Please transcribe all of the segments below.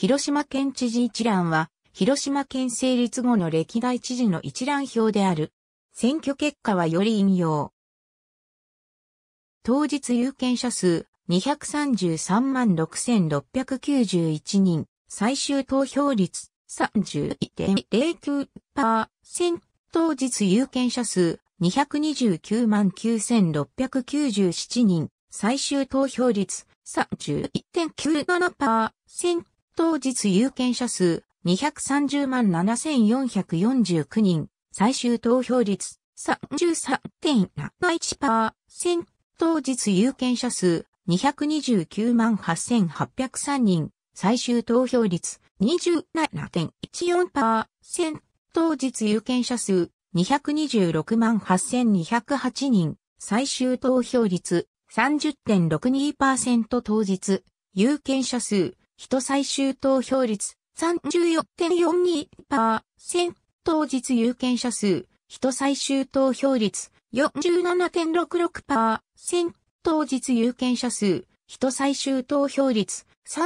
広島県知事一覧は、広島県成立後の歴代知事の一覧表である。選挙結果はより引用。当日有権者数233万6691人、最終投票率31.09%、当日有権者数229万9697人、最終投票率31.97%、当日有権者数230万7449人、最終投票率33.71%、当日有権者数229万8803人、最終投票率27.14%、当日有権者数226万8208人、最終投票率30.62%当日、有権者数人最終投票率34.42%、当日有権者数、人最終投票率47.66%、当日有権者数、人最終投票率34.98%、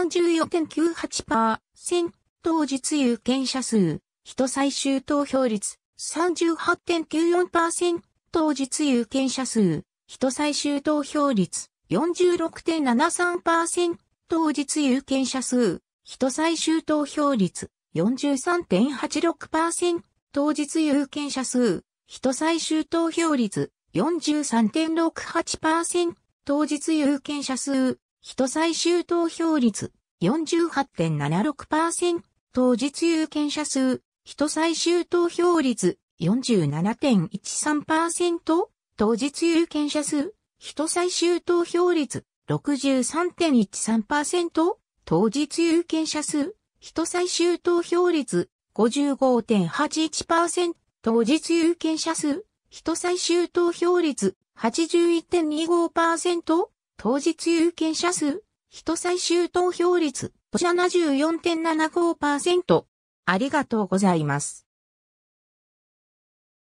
当日有権者数、人最終投票率38.94%、当日有権者数、人最終投票率46.73%、当日有権者数、人最終投票率43.86%、当日有権者数、人最終投票率43.68%、当日有権者数、人最終投票率48.76%、当日有権者数、人最終投票率47.13%、当日有権者数、人最終投票率 63.13%? 当日有権者数、人最終投票率、55.81%、当日有権者数、人最終投票率、81.25%、当日有権者数、人最終投票率、74.75%。ありがとうございます。